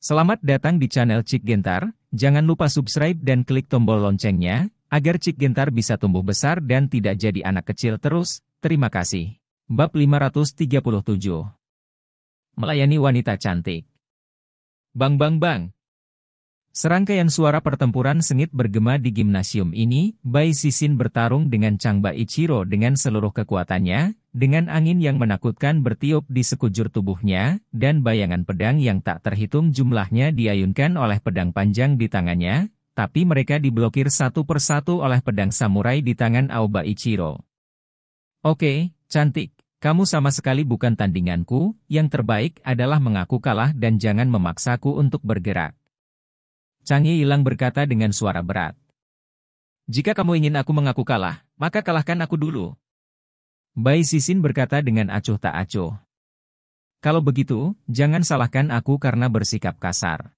Selamat datang di channel Cik Gentar, jangan lupa subscribe dan klik tombol loncengnya, agar Cik Gentar bisa tumbuh besar dan tidak jadi anak kecil terus, terima kasih. Bab 537 Melayani Wanita Cantik Bang Bang Bang, Serangkaian suara pertempuran sengit bergema di gimnasium ini, Bai Sisin bertarung dengan Changba Ichiro dengan seluruh kekuatannya, dengan angin yang menakutkan bertiup di sekujur tubuhnya, dan bayangan pedang yang tak terhitung jumlahnya diayunkan oleh pedang panjang di tangannya, tapi mereka diblokir satu persatu oleh pedang samurai di tangan Aoba Ichiro. Oke, cantik. Kamu sama sekali bukan tandinganku, yang terbaik adalah mengaku kalah dan jangan memaksaku untuk bergerak. Chang Yi Ilang berkata dengan suara berat. Jika kamu ingin aku mengaku kalah, maka kalahkan aku dulu. Bai Sisin berkata dengan acuh tak acuh. Kalau begitu, jangan salahkan aku karena bersikap kasar.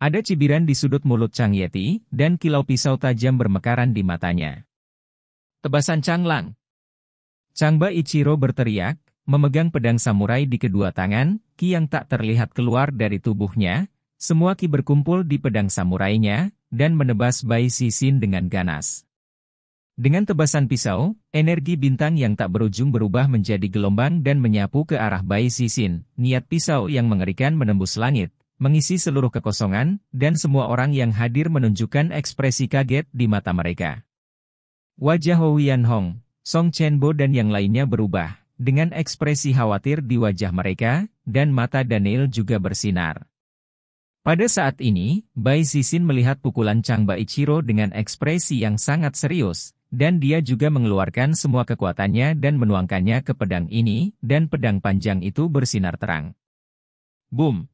Ada cibiran di sudut mulut Chang Yeti, dan kilau pisau tajam bermekaran di matanya. Tebasan Chang Lang. Ba Ichiro berteriak, memegang pedang samurai di kedua tangan, ki yang tak terlihat keluar dari tubuhnya, semua Ki berkumpul di pedang samurainya, dan menebas Bai Sisin dengan ganas. Dengan tebasan pisau, energi bintang yang tak berujung berubah menjadi gelombang dan menyapu ke arah Bai Sisin, niat pisau yang mengerikan menembus langit, mengisi seluruh kekosongan, dan semua orang yang hadir menunjukkan ekspresi kaget di mata mereka. Wajah Hou Yan Hong, Song Chenbo dan yang lainnya berubah, dengan ekspresi khawatir di wajah mereka, dan mata Daniel juga bersinar. Pada saat ini, Bai Zixin melihat pukulan Changba Ichiro dengan ekspresi yang sangat serius, dan dia juga mengeluarkan semua kekuatannya dan menuangkannya ke pedang ini, dan pedang panjang itu bersinar terang. Boom!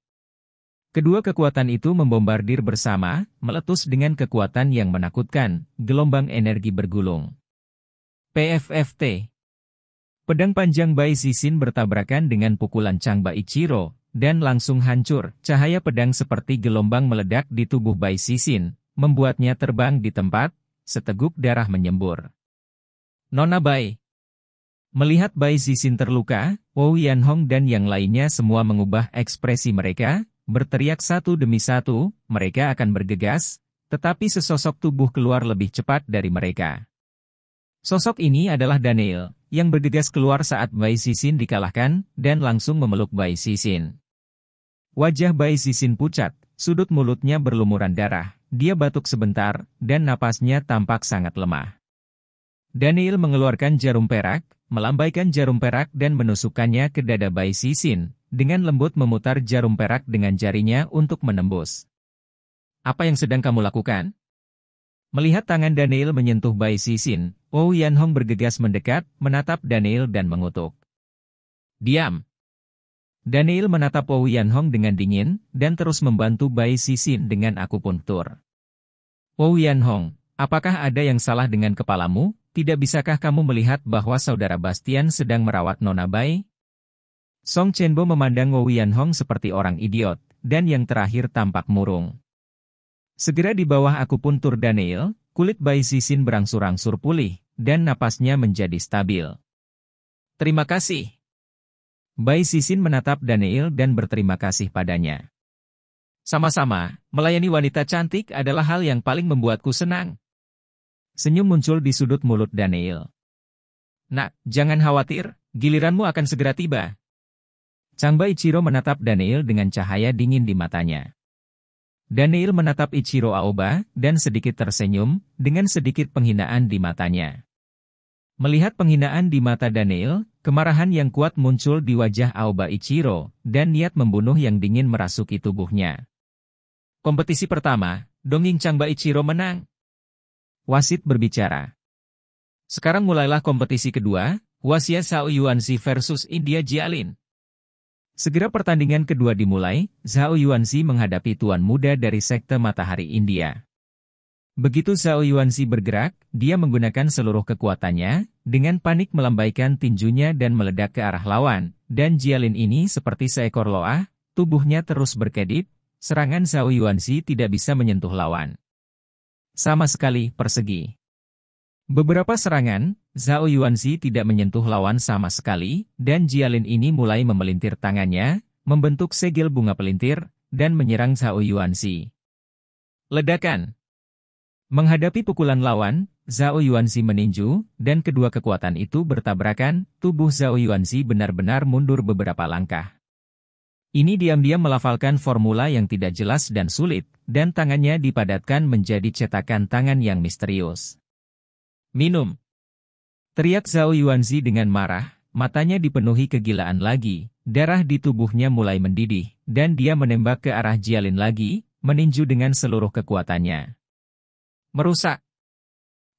Kedua kekuatan itu membombardir bersama, meletus dengan kekuatan yang menakutkan, gelombang energi bergulung. PFFT Pedang panjang Bai Zixin bertabrakan dengan pukulan Changba Ichiro, dan langsung hancur. Cahaya pedang seperti gelombang meledak di tubuh Bai Sisin, membuatnya terbang di tempat, seteguk darah menyembur. Nona Bai Melihat Bai Sisin terluka, Wu Yanhong dan yang lainnya semua mengubah ekspresi mereka, berteriak satu demi satu, mereka akan bergegas, tetapi sesosok tubuh keluar lebih cepat dari mereka. Sosok ini adalah Daniel, yang bergegas keluar saat Bai Sisin dikalahkan, dan langsung memeluk Bai Sisin. Wajah Bai Sisin pucat, sudut mulutnya berlumuran darah, dia batuk sebentar, dan napasnya tampak sangat lemah. Daniel mengeluarkan jarum perak, melambaikan jarum perak dan menusukkannya ke dada Bai Sisin, dengan lembut memutar jarum perak dengan jarinya untuk menembus. Apa yang sedang kamu lakukan? Melihat tangan Daniel menyentuh Bai Sisin, Wu Hong bergegas mendekat, menatap Daniel dan mengutuk. Diam! Daniel menatap Wu Yanhong dengan dingin, dan terus membantu Bai Sisin dengan akupuntur. Wu Yanhong, apakah ada yang salah dengan kepalamu? Tidak bisakah kamu melihat bahwa saudara Bastian sedang merawat Nona Bai? Song Chenbo memandang Wu Yanhong seperti orang idiot, dan yang terakhir tampak murung. Segera di bawah akupuntur Daniel, kulit Bai Sisin berangsur-angsur pulih, dan napasnya menjadi stabil. Terima kasih. Bai Sisin menatap Daniel dan berterima kasih padanya. Sama-sama, melayani wanita cantik adalah hal yang paling membuatku senang. Senyum muncul di sudut mulut Daniel. Nak, jangan khawatir, giliranmu akan segera tiba. Changba Ichiro menatap Daniel dengan cahaya dingin di matanya. Daniel menatap Ichiro Aoba dan sedikit tersenyum dengan sedikit penghinaan di matanya. Melihat penghinaan di mata Daniel, Kemarahan yang kuat muncul di wajah Aoba Ichiro, dan niat membunuh yang dingin merasuki tubuhnya. Kompetisi pertama, Donging Changba Ichiro menang. Wasit berbicara. Sekarang mulailah kompetisi kedua, Wasia Zhao Yuanzi versus India Jialin. Segera pertandingan kedua dimulai, Zhao Yuanzi menghadapi tuan muda dari Sekte Matahari India. Begitu Zhao Yuanzi bergerak, dia menggunakan seluruh kekuatannya, dengan panik melambaikan tinjunya dan meledak ke arah lawan, dan Jialin ini seperti seekor loa, tubuhnya terus berkedip, serangan Zhao Yuanzi tidak bisa menyentuh lawan. Sama sekali persegi. Beberapa serangan, Zhao Yuanzi tidak menyentuh lawan sama sekali, dan Jialin ini mulai memelintir tangannya, membentuk segel bunga pelintir, dan menyerang Zhao Yuanzi. Ledakan Menghadapi pukulan lawan, Zhao Yuanzi meninju, dan kedua kekuatan itu bertabrakan, tubuh Zhao Yuanzi benar-benar mundur beberapa langkah. Ini diam-diam melafalkan formula yang tidak jelas dan sulit, dan tangannya dipadatkan menjadi cetakan tangan yang misterius. Minum! Teriak Zhao Yuanzi dengan marah, matanya dipenuhi kegilaan lagi, darah di tubuhnya mulai mendidih, dan dia menembak ke arah Jialin lagi, meninju dengan seluruh kekuatannya merusak.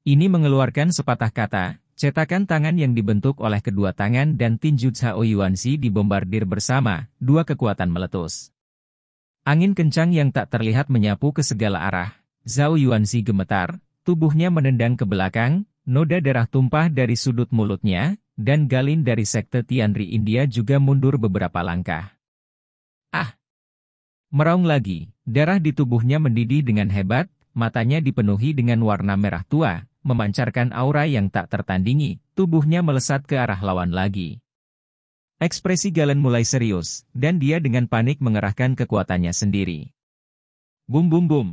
Ini mengeluarkan sepatah kata, cetakan tangan yang dibentuk oleh kedua tangan dan tinju Cao Yuanxi dibombardir bersama, dua kekuatan meletus. Angin kencang yang tak terlihat menyapu ke segala arah, Zhao Yuanxi gemetar, tubuhnya menendang ke belakang, noda darah tumpah dari sudut mulutnya, dan Galin dari sekte Tianri India juga mundur beberapa langkah. Ah! Meraung lagi, darah di tubuhnya mendidih dengan hebat, matanya dipenuhi dengan warna merah tua, memancarkan aura yang tak tertandingi, tubuhnya melesat ke arah lawan lagi. Ekspresi Galen mulai serius, dan dia dengan panik mengerahkan kekuatannya sendiri. Bum bum bum.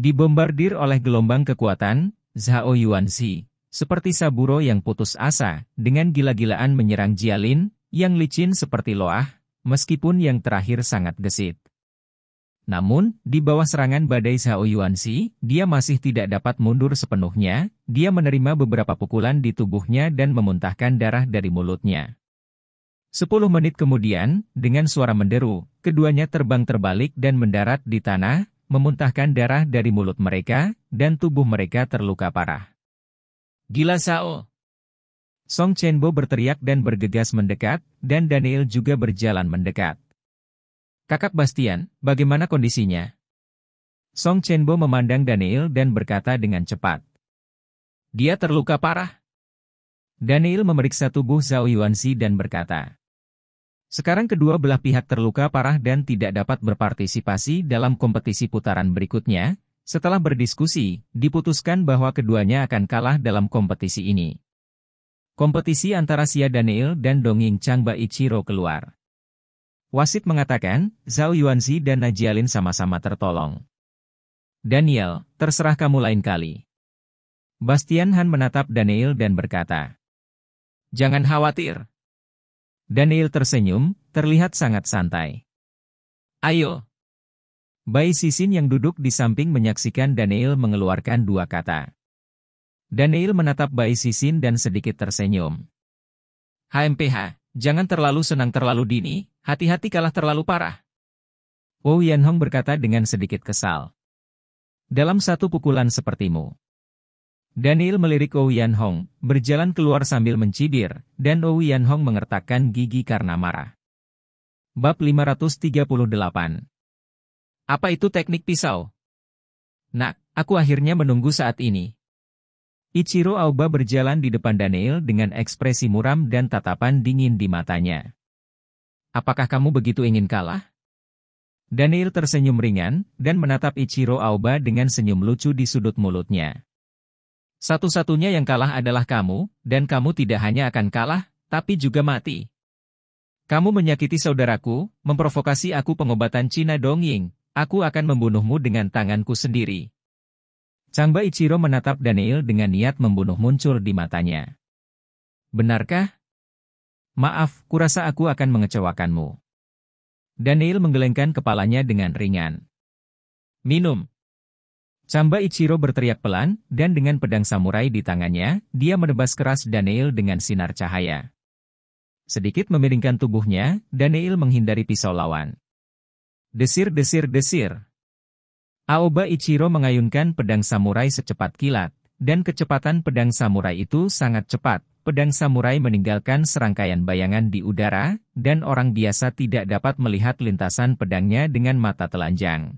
Dibombardir oleh gelombang kekuatan, Zhao Yuanxi, seperti Saburo yang putus asa, dengan gila-gilaan menyerang Jialin, yang licin seperti loah, meskipun yang terakhir sangat gesit. Namun, di bawah serangan badai Zhao Yuanxi, dia masih tidak dapat mundur sepenuhnya, dia menerima beberapa pukulan di tubuhnya dan memuntahkan darah dari mulutnya. Sepuluh menit kemudian, dengan suara menderu, keduanya terbang terbalik dan mendarat di tanah, memuntahkan darah dari mulut mereka, dan tubuh mereka terluka parah. Gila Sao! Song Chenbo berteriak dan bergegas mendekat, dan Daniel juga berjalan mendekat. Kakak Bastian, bagaimana kondisinya? Song Chenbo memandang Daniel dan berkata dengan cepat. Dia terluka parah. Daniel memeriksa tubuh Zhao Yuanxi dan berkata, sekarang kedua belah pihak terluka parah dan tidak dapat berpartisipasi dalam kompetisi putaran berikutnya. Setelah berdiskusi, diputuskan bahwa keduanya akan kalah dalam kompetisi ini. Kompetisi antara Xia Daniel dan Dong Ying Chang Baichiro keluar. Wasit mengatakan, Zhao Yuanzi dan Najialin sama-sama tertolong. Daniel, terserah kamu lain kali. Bastian Han menatap Daniel dan berkata, Jangan khawatir. Daniel tersenyum, terlihat sangat santai. Ayo. Bai Sisin yang duduk di samping menyaksikan Daniel mengeluarkan dua kata. Daniel menatap Bai Sisin dan sedikit tersenyum. HMPH. Jangan terlalu senang terlalu dini, hati-hati kalah terlalu parah. Wu Yanhong berkata dengan sedikit kesal. Dalam satu pukulan sepertimu. Daniel melirik Wu Yanhong, berjalan keluar sambil mencibir, dan Wu Yanhong mengertakkan gigi karena marah. Bab 538 Apa itu teknik pisau? Nak, aku akhirnya menunggu saat ini. Ichiro Aoba berjalan di depan Daniel dengan ekspresi muram dan tatapan dingin di matanya. Apakah kamu begitu ingin kalah? Daniel tersenyum ringan dan menatap Ichiro Aoba dengan senyum lucu di sudut mulutnya. Satu-satunya yang kalah adalah kamu, dan kamu tidak hanya akan kalah, tapi juga mati. Kamu menyakiti saudaraku, memprovokasi aku pengobatan Cina Dongying, aku akan membunuhmu dengan tanganku sendiri. Changba Ichiro menatap Daniel dengan niat membunuh muncul di matanya. Benarkah? Maaf, kurasa aku akan mengecewakanmu. Daniel menggelengkan kepalanya dengan ringan. Minum. Chamba Ichiro berteriak pelan, dan dengan pedang samurai di tangannya, dia menebas keras Daniel dengan sinar cahaya. Sedikit memiringkan tubuhnya, Daniel menghindari pisau lawan. Desir-desir-desir. Aoba Ichiro mengayunkan pedang samurai secepat kilat, dan kecepatan pedang samurai itu sangat cepat. Pedang samurai meninggalkan serangkaian bayangan di udara, dan orang biasa tidak dapat melihat lintasan pedangnya dengan mata telanjang.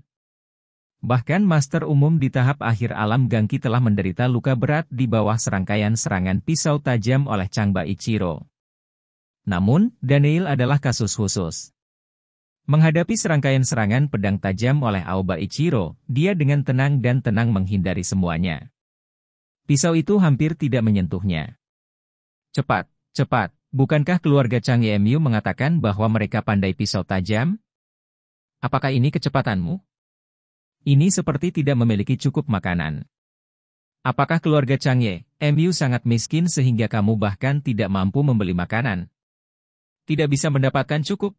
Bahkan master umum di tahap akhir alam Gangki telah menderita luka berat di bawah serangkaian serangan pisau tajam oleh Changba Ichiro. Namun, Daniel adalah kasus khusus. Menghadapi serangkaian serangan pedang tajam oleh Aoba Ichiro, dia dengan tenang dan tenang menghindari semuanya. Pisau itu hampir tidak menyentuhnya. Cepat, cepat, bukankah keluarga Chang Yemyu mengatakan bahwa mereka pandai pisau tajam? Apakah ini kecepatanmu? Ini seperti tidak memiliki cukup makanan. Apakah keluarga Chang Ye, MU sangat miskin sehingga kamu bahkan tidak mampu membeli makanan? Tidak bisa mendapatkan cukup?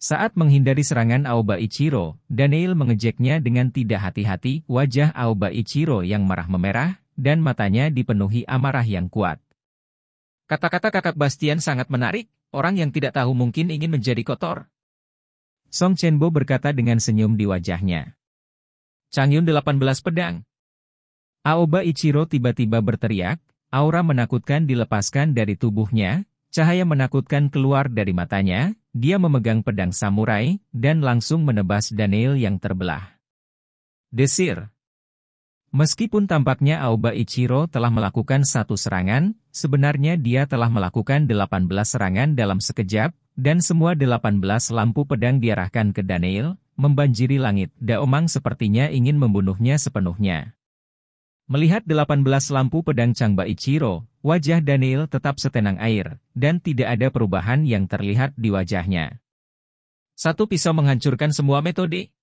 Saat menghindari serangan Aoba Ichiro, Daniel mengejeknya dengan tidak hati-hati, wajah Aoba Ichiro yang marah memerah, dan matanya dipenuhi amarah yang kuat. Kata-kata kakak Bastian sangat menarik, orang yang tidak tahu mungkin ingin menjadi kotor. Song Chenbo berkata dengan senyum di wajahnya. Changyun 18 pedang. Aoba Ichiro tiba-tiba berteriak, aura menakutkan dilepaskan dari tubuhnya, cahaya menakutkan keluar dari matanya, dia memegang pedang samurai dan langsung menebas Daniel yang terbelah. Desir Meskipun tampaknya Aoba Ichiro telah melakukan satu serangan, sebenarnya dia telah melakukan 18 serangan dalam sekejap, dan semua 18 lampu pedang diarahkan ke Daniel, membanjiri langit. Daomang sepertinya ingin membunuhnya sepenuhnya. Melihat 18 lampu pedang Changba Ichiro, wajah Daniel tetap setenang air, dan tidak ada perubahan yang terlihat di wajahnya. Satu pisau menghancurkan semua metode.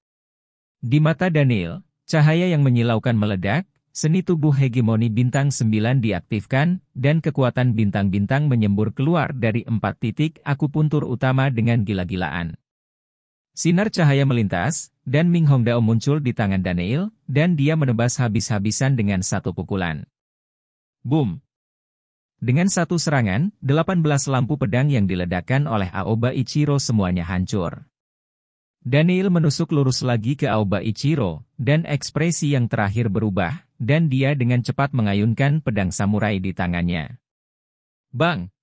Di mata Daniel, cahaya yang menyilaukan meledak, seni tubuh hegemoni bintang 9 diaktifkan, dan kekuatan bintang-bintang menyembur keluar dari empat titik akupuntur utama dengan gila-gilaan. Sinar cahaya melintas, dan Ming Hong Dao muncul di tangan Daniel, dan dia menebas habis-habisan dengan satu pukulan. Boom! Dengan satu serangan, 18 lampu pedang yang diledakkan oleh Aoba Ichiro semuanya hancur. Daniel menusuk lurus lagi ke Aoba Ichiro, dan ekspresi yang terakhir berubah, dan dia dengan cepat mengayunkan pedang samurai di tangannya. Bang!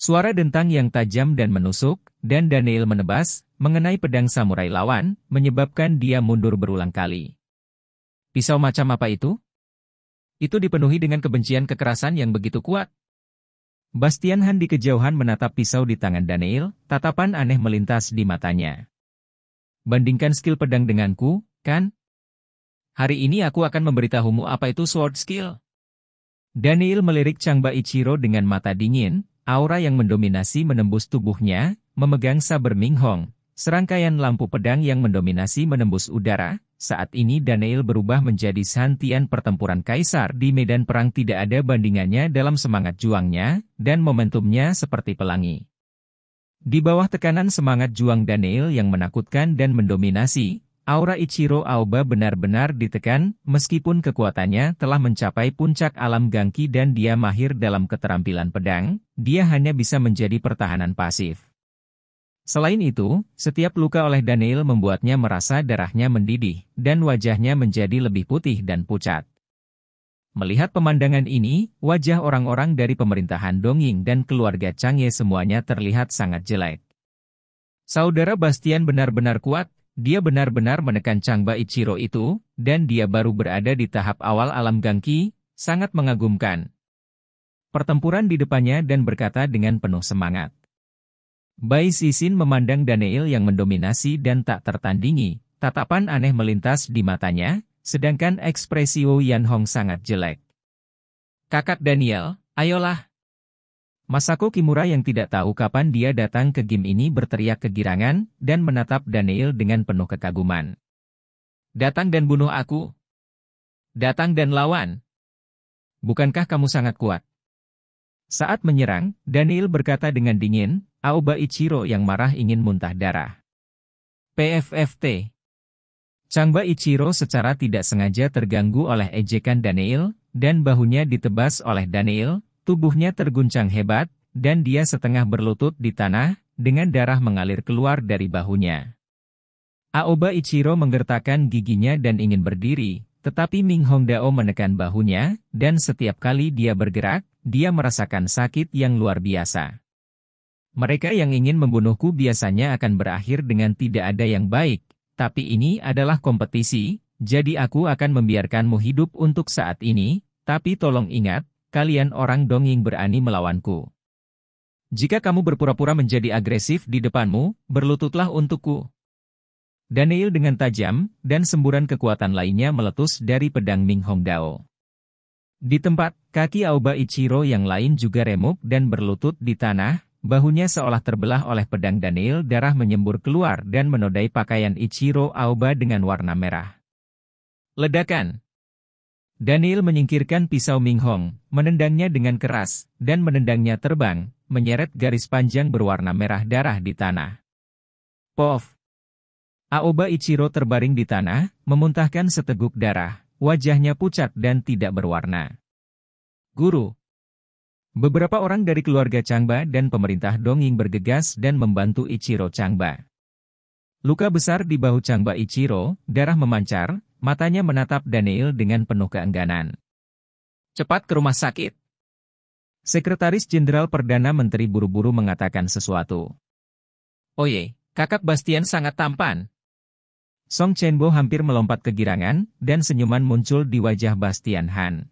Suara dentang yang tajam dan menusuk, dan Daniel menebas, mengenai pedang samurai lawan, menyebabkan dia mundur berulang kali. Pisau macam apa itu? Itu dipenuhi dengan kebencian kekerasan yang begitu kuat. Bastian Han di kejauhan menatap pisau di tangan Daniel, tatapan aneh melintas di matanya. Bandingkan skill pedang denganku, kan? Hari ini aku akan memberitahumu apa itu sword skill. Daniel melirik Changba Ichiro dengan mata dingin, aura yang mendominasi menembus tubuhnya, memegang saber Ming Hong, Serangkaian lampu pedang yang mendominasi menembus udara, saat ini Daniel berubah menjadi santian pertempuran kaisar di medan perang tidak ada bandingannya dalam semangat juangnya, dan momentumnya seperti pelangi. Di bawah tekanan semangat juang Daniel yang menakutkan dan mendominasi, aura Ichiro Aoba benar-benar ditekan, meskipun kekuatannya telah mencapai puncak alam gangki dan dia mahir dalam keterampilan pedang, dia hanya bisa menjadi pertahanan pasif. Selain itu, setiap luka oleh Daniel membuatnya merasa darahnya mendidih, dan wajahnya menjadi lebih putih dan pucat. Melihat pemandangan ini, wajah orang-orang dari pemerintahan Dongying dan keluarga Changye semuanya terlihat sangat jelek. Saudara Bastian benar-benar kuat, dia benar-benar menekan Changba Ichiro itu, dan dia baru berada di tahap awal alam gangki, sangat mengagumkan. Pertempuran di depannya dan berkata dengan penuh semangat. Bai Sisin memandang Daniel yang mendominasi dan tak tertandingi, tatapan aneh melintas di matanya, sedangkan ekspresi Wu Yan Hong sangat jelek. Kakak Daniel, ayolah. Masako Kimura yang tidak tahu kapan dia datang ke game ini berteriak kegirangan dan menatap Daniel dengan penuh kekaguman. Datang dan bunuh aku. Datang dan lawan. Bukankah kamu sangat kuat? Saat menyerang, Daniel berkata dengan dingin, Aoba Ichiro yang marah ingin muntah darah. PFFT Changba Ichiro secara tidak sengaja terganggu oleh ejekan Daniel, dan bahunya ditebas oleh Daniel, tubuhnya terguncang hebat, dan dia setengah berlutut di tanah, dengan darah mengalir keluar dari bahunya. Aoba Ichiro menggertakkan giginya dan ingin berdiri, tetapi Ming Hong Dao menekan bahunya, dan setiap kali dia bergerak, dia merasakan sakit yang luar biasa. Mereka yang ingin membunuhku biasanya akan berakhir dengan tidak ada yang baik, tapi ini adalah kompetisi, jadi aku akan membiarkanmu hidup untuk saat ini, tapi tolong ingat, kalian orang dongeng berani melawanku. Jika kamu berpura-pura menjadi agresif di depanmu, berlututlah untukku. Daniel dengan tajam dan semburan kekuatan lainnya meletus dari pedang Ming Hong Dao. Di tempat, kaki Aoba Ichiro yang lain juga remuk dan berlutut di tanah, Bahunya seolah terbelah oleh pedang Daniel, darah menyembur keluar dan menodai pakaian Ichiro Aoba dengan warna merah. Ledakan Daniel menyingkirkan pisau Ming Hong, menendangnya dengan keras, dan menendangnya terbang, menyeret garis panjang berwarna merah darah di tanah. Pof! Aoba Ichiro terbaring di tanah, memuntahkan seteguk darah, wajahnya pucat dan tidak berwarna. Guru, Beberapa orang dari keluarga Changba dan pemerintah Dongying bergegas dan membantu Ichiro Changba. Luka besar di bahu Changba Ichiro, darah memancar, matanya menatap Daniel dengan penuh keengganan. Cepat ke rumah sakit. Sekretaris Jenderal Perdana Menteri buru-buru mengatakan sesuatu. Oye, kakak Bastian sangat tampan. Song Chenbo hampir melompat kegirangan, dan senyuman muncul di wajah Bastian Han.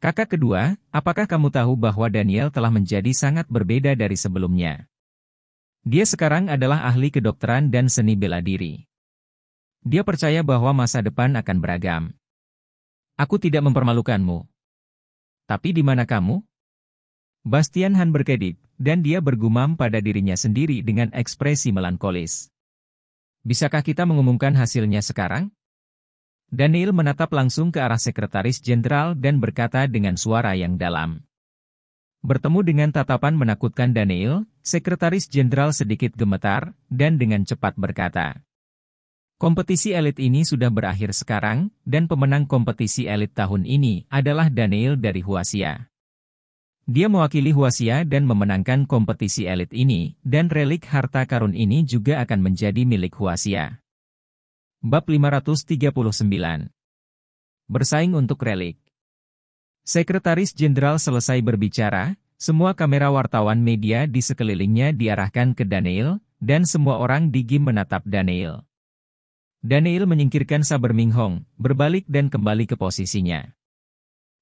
Kakak kedua, apakah kamu tahu bahwa Daniel telah menjadi sangat berbeda dari sebelumnya? Dia sekarang adalah ahli kedokteran dan seni bela diri. Dia percaya bahwa masa depan akan beragam. Aku tidak mempermalukanmu. Tapi di mana kamu? Bastian Han berkedip, dan dia bergumam pada dirinya sendiri dengan ekspresi melankolis. Bisakah kita mengumumkan hasilnya sekarang? Daniel menatap langsung ke arah Sekretaris Jenderal dan berkata dengan suara yang dalam. Bertemu dengan tatapan menakutkan Daniel, Sekretaris Jenderal sedikit gemetar, dan dengan cepat berkata. Kompetisi elit ini sudah berakhir sekarang, dan pemenang kompetisi elit tahun ini adalah Daniel dari Huasia. Dia mewakili Huasia dan memenangkan kompetisi elit ini, dan relik harta karun ini juga akan menjadi milik Huasia. Bab 539 Bersaing untuk relik Sekretaris Jenderal selesai berbicara, semua kamera wartawan media di sekelilingnya diarahkan ke Daniel, dan semua orang di gym menatap Daniel. Daniel menyingkirkan Saber Ming Hong, berbalik dan kembali ke posisinya.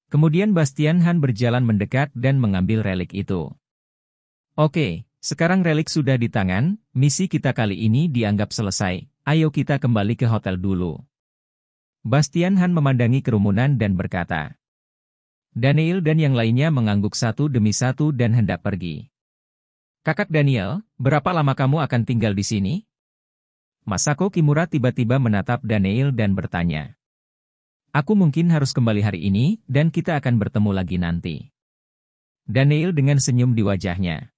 Kemudian Bastian Han berjalan mendekat dan mengambil relik itu. Oke, sekarang relik sudah di tangan, misi kita kali ini dianggap selesai, Ayo kita kembali ke hotel dulu. Bastian Han memandangi kerumunan dan berkata. Daniel dan yang lainnya mengangguk satu demi satu dan hendak pergi. Kakak Daniel, berapa lama kamu akan tinggal di sini? Masako Kimura tiba-tiba menatap Daniel dan bertanya. Aku mungkin harus kembali hari ini, dan kita akan bertemu lagi nanti. Daniel dengan senyum di wajahnya.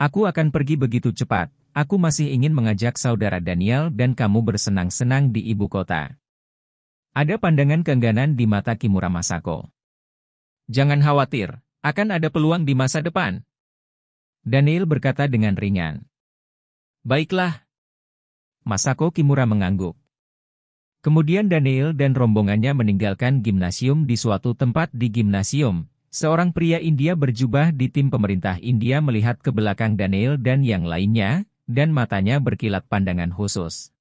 Aku akan pergi begitu cepat, aku masih ingin mengajak saudara Daniel dan kamu bersenang-senang di ibu kota. Ada pandangan keengganan di mata Kimura Masako. Jangan khawatir, akan ada peluang di masa depan. Daniel berkata dengan ringan. Baiklah. Masako Kimura mengangguk. Kemudian Daniel dan rombongannya meninggalkan gimnasium di suatu tempat di gimnasium. Seorang pria India berjubah di tim pemerintah India melihat ke belakang Daniel dan yang lainnya, dan matanya berkilat pandangan khusus.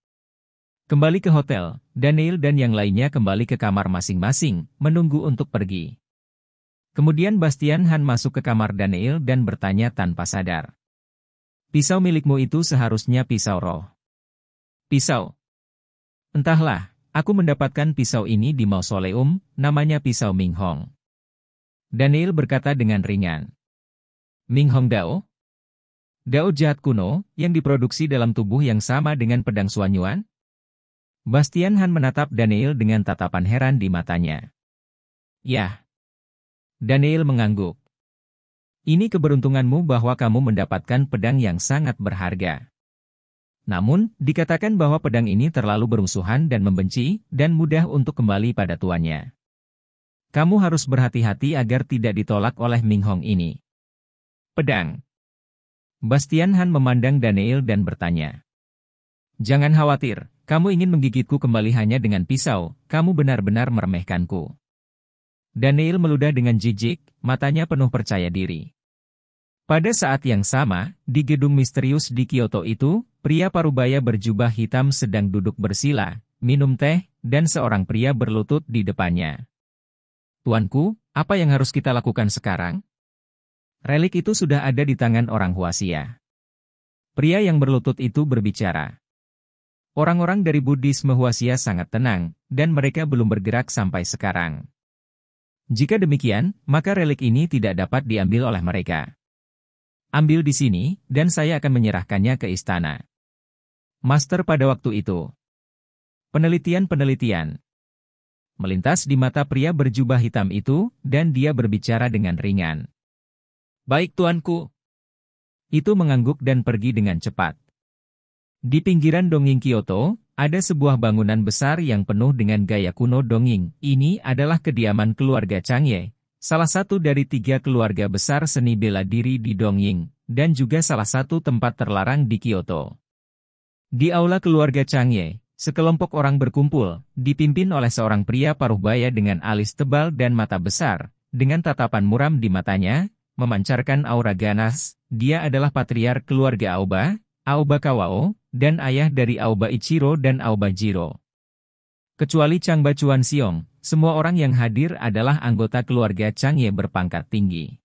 Kembali ke hotel, Daniel dan yang lainnya kembali ke kamar masing-masing, menunggu untuk pergi. Kemudian Bastian Han masuk ke kamar Daniel dan bertanya tanpa sadar. Pisau milikmu itu seharusnya pisau roh. Pisau. Entahlah, aku mendapatkan pisau ini di mausoleum, namanya pisau Ming Hong." Daniel berkata dengan ringan. "Ming Hong Dao? Dao jahat kuno, yang diproduksi dalam tubuh yang sama dengan pedang Suanyuan? Bastian Han menatap Daniel dengan tatapan heran di matanya. Yah. Daniel mengangguk. Ini keberuntunganmu bahwa kamu mendapatkan pedang yang sangat berharga. Namun, dikatakan bahwa pedang ini terlalu berusuhan dan membenci, dan mudah untuk kembali pada tuannya. Kamu harus berhati-hati agar tidak ditolak oleh Ming Hong ini. Pedang Bastian Han memandang Daniel dan bertanya. Jangan khawatir, kamu ingin menggigitku kembali hanya dengan pisau, kamu benar-benar meremehkanku. Daniel meludah dengan jijik, matanya penuh percaya diri. Pada saat yang sama, di gedung misterius di Kyoto itu, pria parubaya berjubah hitam sedang duduk bersila, minum teh, dan seorang pria berlutut di depannya. Tuanku, apa yang harus kita lakukan sekarang? Relik itu sudah ada di tangan orang Huasia. Pria yang berlutut itu berbicara. Orang-orang dari Buddhisme Huasia sangat tenang, dan mereka belum bergerak sampai sekarang. Jika demikian, maka relik ini tidak dapat diambil oleh mereka. Ambil di sini, dan saya akan menyerahkannya ke istana. Master pada waktu itu. Penelitian-penelitian. Melintas di mata pria berjubah hitam itu, dan dia berbicara dengan ringan. Baik tuanku. Itu mengangguk dan pergi dengan cepat. Di pinggiran Dongying Kyoto, ada sebuah bangunan besar yang penuh dengan gaya kuno Dongying. Ini adalah kediaman keluarga Changye, salah satu dari tiga keluarga besar seni bela diri di Dongying, dan juga salah satu tempat terlarang di Kyoto. Di aula keluarga Changye, sekelompok orang berkumpul, dipimpin oleh seorang pria paruh baya dengan alis tebal dan mata besar, dengan tatapan muram di matanya, memancarkan aura ganas, dia adalah patriar keluarga Aoba, Aoba Kawao, dan ayah dari Aoba Ichiro dan Aoba Jiro. Kecuali Chang Bacuan Siong, semua orang yang hadir adalah anggota keluarga Chang Changye berpangkat tinggi.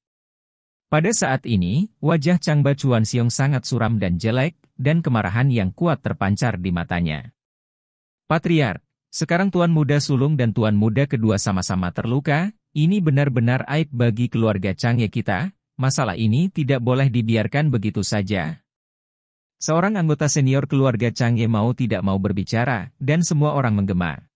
Pada saat ini, wajah Chang Bacuan Siong sangat suram dan jelek, dan kemarahan yang kuat terpancar di matanya. Patriar, sekarang Tuan Muda Sulung dan Tuan Muda kedua sama-sama terluka, ini benar-benar aib bagi keluarga Changye ya kita, masalah ini tidak boleh dibiarkan begitu saja. Seorang anggota senior keluarga Changye mau tidak mau berbicara, dan semua orang menggema.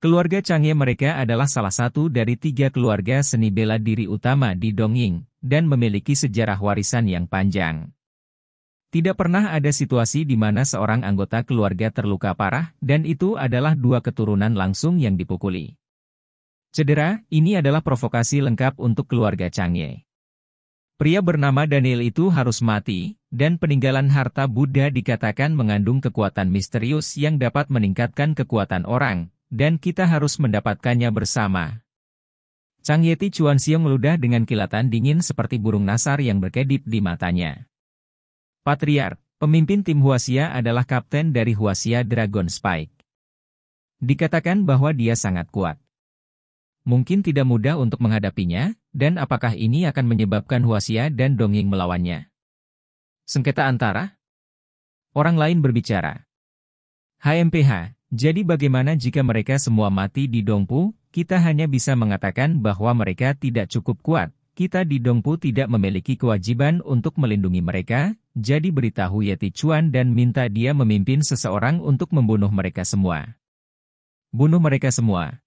Keluarga Changye mereka adalah salah satu dari tiga keluarga seni bela diri utama di Dongying, dan memiliki sejarah warisan yang panjang. Tidak pernah ada situasi di mana seorang anggota keluarga terluka parah, dan itu adalah dua keturunan langsung yang dipukuli. Cedera, ini adalah provokasi lengkap untuk keluarga Changye. Pria bernama Daniel itu harus mati, dan peninggalan harta Buddha dikatakan mengandung kekuatan misterius yang dapat meningkatkan kekuatan orang, dan kita harus mendapatkannya bersama. Chang Yeti Chuan Xiong meludah dengan kilatan dingin seperti burung nasar yang berkedip di matanya. Patriar, pemimpin tim Huasia adalah kapten dari Huasia Dragon Spike. Dikatakan bahwa dia sangat kuat mungkin tidak mudah untuk menghadapinya, dan apakah ini akan menyebabkan Huasia dan Dongying melawannya. Sengketa antara? Orang lain berbicara. HMPH, jadi bagaimana jika mereka semua mati di Dongpu, kita hanya bisa mengatakan bahwa mereka tidak cukup kuat, kita di Dongpu tidak memiliki kewajiban untuk melindungi mereka, jadi beritahu Yeti Chuan dan minta dia memimpin seseorang untuk membunuh mereka semua. Bunuh mereka semua.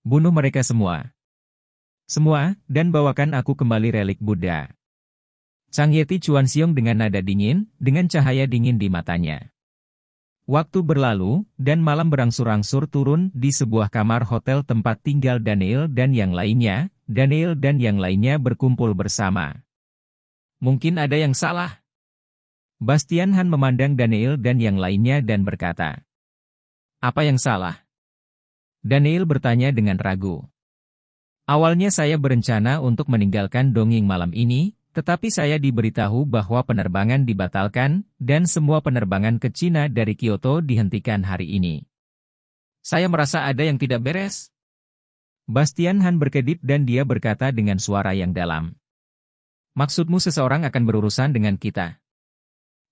Bunuh mereka semua. Semua, dan bawakan aku kembali relik Buddha. Chang Yeti Chuan Xiong dengan nada dingin, dengan cahaya dingin di matanya. Waktu berlalu, dan malam berangsur-angsur turun di sebuah kamar hotel tempat tinggal Daniel dan yang lainnya, Daniel dan yang lainnya berkumpul bersama. Mungkin ada yang salah. Bastian Han memandang Daniel dan yang lainnya dan berkata, Apa yang salah? Daniel bertanya dengan ragu. Awalnya saya berencana untuk meninggalkan dongeng malam ini, tetapi saya diberitahu bahwa penerbangan dibatalkan, dan semua penerbangan ke Cina dari Kyoto dihentikan hari ini. Saya merasa ada yang tidak beres. Bastian Han berkedip dan dia berkata dengan suara yang dalam. Maksudmu seseorang akan berurusan dengan kita?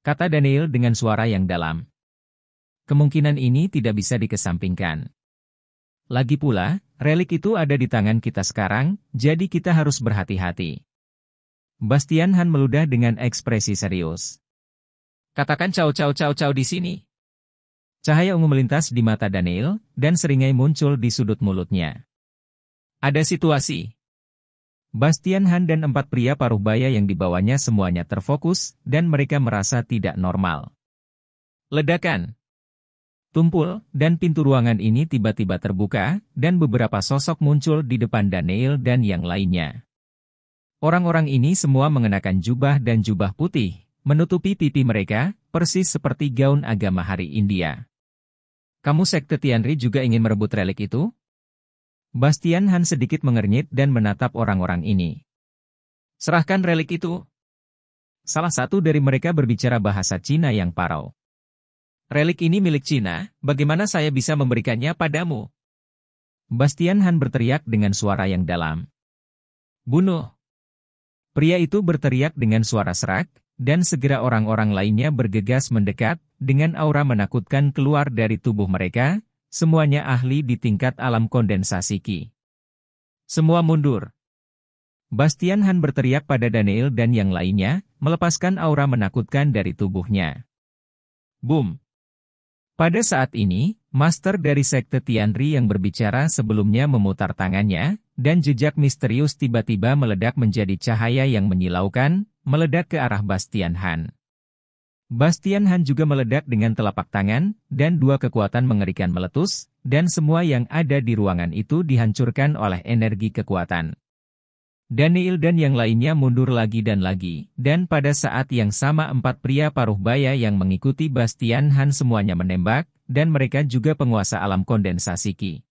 Kata Daniel dengan suara yang dalam. Kemungkinan ini tidak bisa dikesampingkan. Lagi pula, relik itu ada di tangan kita sekarang, jadi kita harus berhati-hati. Bastian Han meludah dengan ekspresi serius. Katakan cau cau cau cau di sini. Cahaya ungu melintas di mata Daniel, dan seringai muncul di sudut mulutnya. Ada situasi. Bastian Han dan empat pria paruh baya yang dibawanya semuanya terfokus, dan mereka merasa tidak normal. Ledakan. Tumpul, dan pintu ruangan ini tiba-tiba terbuka, dan beberapa sosok muncul di depan Daniel dan yang lainnya. Orang-orang ini semua mengenakan jubah dan jubah putih, menutupi pipi mereka, persis seperti gaun agama hari India. Kamu sekte Tianri juga ingin merebut relik itu? Bastian Han sedikit mengernyit dan menatap orang-orang ini. Serahkan relik itu. Salah satu dari mereka berbicara bahasa Cina yang parau. Relik ini milik Cina, bagaimana saya bisa memberikannya padamu? Bastian Han berteriak dengan suara yang dalam. Bunuh! Pria itu berteriak dengan suara serak, dan segera orang-orang lainnya bergegas mendekat, dengan aura menakutkan keluar dari tubuh mereka, semuanya ahli di tingkat alam kondensasi Ki. Semua mundur. Bastian Han berteriak pada Daniel dan yang lainnya, melepaskan aura menakutkan dari tubuhnya. Boom! Pada saat ini, master dari sekte Tianri yang berbicara sebelumnya memutar tangannya, dan jejak misterius tiba-tiba meledak menjadi cahaya yang menyilaukan, meledak ke arah Bastian Han. Bastian Han juga meledak dengan telapak tangan, dan dua kekuatan mengerikan meletus, dan semua yang ada di ruangan itu dihancurkan oleh energi kekuatan. Daniel dan yang lainnya mundur lagi dan lagi, dan pada saat yang sama empat pria paruh baya yang mengikuti Bastian Han semuanya menembak, dan mereka juga penguasa alam kondensasi Ki.